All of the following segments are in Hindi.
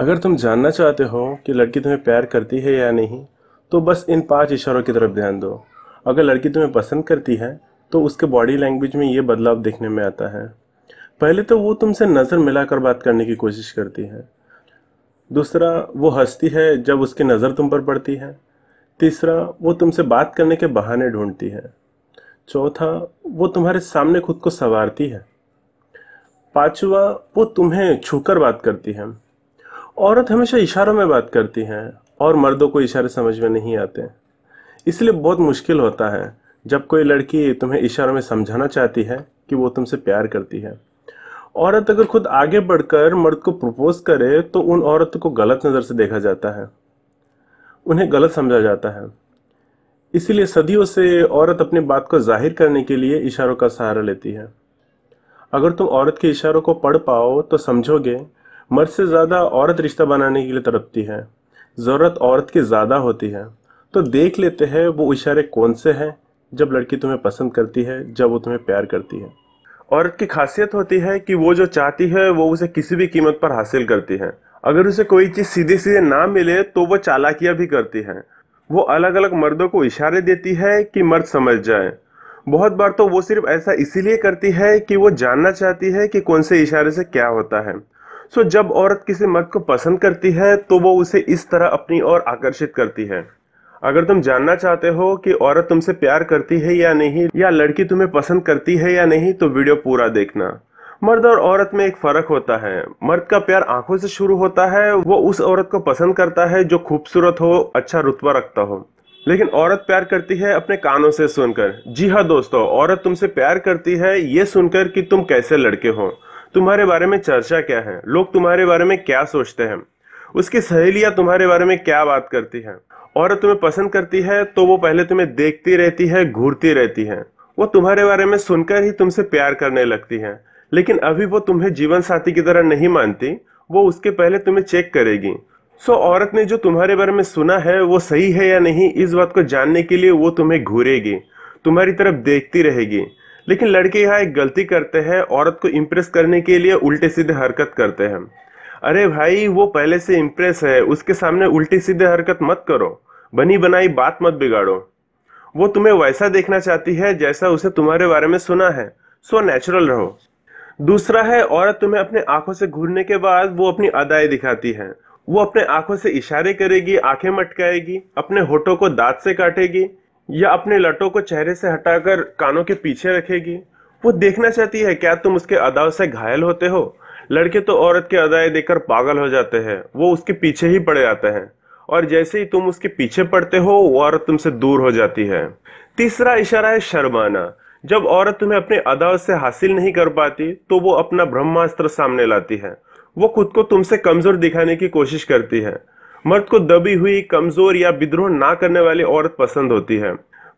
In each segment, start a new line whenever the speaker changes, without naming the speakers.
अगर तुम जानना चाहते हो कि लड़की तुम्हें प्यार करती है या नहीं तो बस इन पांच इशारों की तरफ ध्यान दो अगर लड़की तुम्हें पसंद करती है तो उसके बॉडी लैंग्वेज में ये बदलाव देखने में आता है पहले तो वो तुमसे नज़र मिलाकर बात करने की कोशिश करती है दूसरा वो हंसती है जब उसकी नज़र तुम पर पड़ती है तीसरा वो तुमसे बात करने के बहाने ढूंढती है चौथा वो तुम्हारे सामने खुद को संवारती है पांचवा वो तुम्हें छूकर बात करती है औरत हमेशा इशारों में बात करती हैं और मर्दों को इशारे समझ में नहीं आते इसलिए बहुत मुश्किल होता है जब कोई लड़की तुम्हें इशारों में समझाना चाहती है कि वो तुमसे प्यार करती है औरत अगर खुद आगे बढ़कर मर्द को प्रपोज करे तो उन औरत को गलत नज़र से देखा जाता है उन्हें गलत समझा जाता है इसलिए सदियों से औरत अपनी बात को जाहिर करने के लिए इशारों का सहारा लेती है अगर तुम औरत के इशारों को पढ़ पाओ तो समझोगे मर्द से ज़्यादा औरत रिश्ता बनाने के लिए तरपती है ज़रूरत औरत की ज़्यादा होती है तो देख लेते हैं वो इशारे कौन से हैं जब लड़की तुम्हें पसंद करती है जब वो तुम्हें प्यार करती है औरत की खासियत होती है कि वो जो चाहती है वो उसे किसी भी कीमत पर हासिल करती है अगर उसे कोई चीज़ सीधे सीधे ना मिले तो वो चालाकियाँ भी करती है वो अलग अलग मर्दों को इशारे देती है कि मर्द समझ जाए बहुत बार तो वो सिर्फ ऐसा इसीलिए करती है कि वो जानना चाहती है कि कौन से इशारे से क्या होता है सो जब औरत किसी मर्द को पसंद करती है तो वो उसे इस तरह अपनी ओर आकर्षित करती है अगर तुम जानना चाहते हो कि औरत तुमसे प्यार करती है या नहीं या लड़की तुम्हें पसंद करती है या नहीं तो वीडियो पूरा देखना मर्द और औरत में एक फर्क होता है मर्द का प्यार आंखों से शुरू होता है वो उस औरत को पसंद करता है जो खूबसूरत हो अच्छा रुतबा रखता हो लेकिन औरत प्यार करती है अपने कानों से सुनकर जी हाँ दोस्तों औरत तुमसे प्यार करती है ये सुनकर कि तुम कैसे लड़के हो तुम्हारे बारे में चर्चा क्या है लोग तुम्हारे बारे में क्या सोचते हैं उसकी सहेलियां तुम्हारे बारे में क्या बात करती हैं औरत तुम्हें पसंद करती है तो वो पहले तुम्हें देखती रहती है घूरती रहती है वो तुम्हारे बारे में सुनकर ही तुमसे प्यार करने लगती है लेकिन अभी वो तुम्हें जीवन साथी की तरह नहीं मानती वो उसके पहले तुम्हें चेक करेगी सो औरत ने जो तुम्हारे बारे में सुना है वो सही है या नहीं इस बात को जानने के लिए वो तुम्हें घूरेगी तुम्हारी तरफ देखती रहेगी लेकिन लड़के यहाँ एक गलती करते हैं औरत को इम्प्रेस करने के लिए उल्टे सीधे हरकत करते हैं अरे भाई वो पहले से इम्प्रेस है उसके सामने उल्टी सीधे हरकत मत करो बनी बनाई बात मत बिगाड़ो वो तुम्हें वैसा देखना चाहती है जैसा उसे तुम्हारे बारे में सुना है सो नेचुरल रहो दूसरा है औरत तुम्हें अपने आंखों से घूरने के बाद वो अपनी अदाएं दिखाती है वो अपने आंखों से इशारे करेगी आंखें मटकाएगी अपने होठों को दांत से काटेगी या अपने लटों को चेहरे से हटाकर कानों के पीछे रखेगी वो देखना चाहती है क्या तुम उसके अदाव से घायल होते हो लड़के तो औरत के अदाएं देखकर पागल हो जाते हैं वो उसके पीछे ही पड़े जाते हैं और जैसे ही तुम उसके पीछे पड़ते हो वो औरत तुमसे दूर हो जाती है तीसरा इशारा है शर्माना जब औरत तुम्हें अपने अदाव से हासिल नहीं कर पाती तो वो अपना ब्रह्मास्त्र सामने लाती है वो खुद को तुमसे कमजोर दिखाने की कोशिश करती है मर्द को दबी हुई कमजोर या विद्रोह ना करने वाली औरत पसंद होती है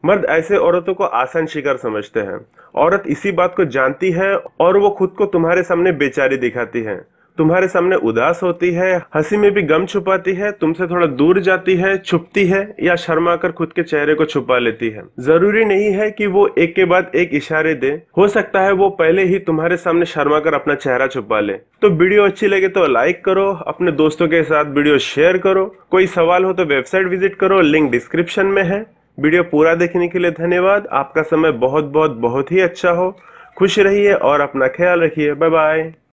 मर्द ऐसे औरतों को आसान शिकार समझते हैं औरत इसी बात को जानती है और वो खुद को तुम्हारे सामने बेचारी दिखाती है तुम्हारे सामने उदास होती है हंसी में भी गम छुपाती है तुमसे थोड़ा दूर जाती है छुपती है या शर्मा कर खुद के चेहरे को छुपा लेती है जरूरी नहीं है कि वो एक के बाद एक इशारे दे हो सकता है वो पहले ही तुम्हारे सामने शर्मा कर अपना चेहरा छुपा ले तो वीडियो अच्छी लगे तो लाइक करो अपने दोस्तों के साथ वीडियो शेयर करो कोई सवाल हो तो वेबसाइट विजिट करो लिंक डिस्क्रिप्शन में है वीडियो पूरा देखने के लिए धन्यवाद आपका समय बहुत बहुत बहुत ही अच्छा हो खुश रहिए और अपना ख्याल रखिए बाय बाय